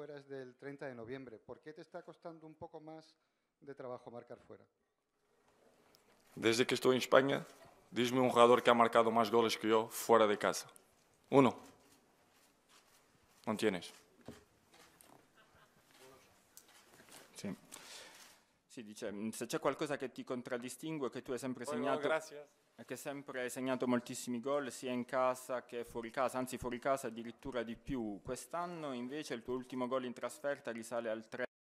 fuera es del 30 de noviembre. ¿Por qué te está costando un poco más de trabajo marcar fuera? Desde que estoy en España, dime un jugador que ha marcado más goles que yo fuera de casa. Uno. No tienes. Sí. Sí, dice, se c'è qualcosa che ti contraddistingue, che tu hai sempre segnato... che ha sempre segnato moltissimi gol sia in casa che fuori casa, anzi fuori casa addirittura di più. Quest'anno invece il tuo ultimo gol in trasferta risale al 3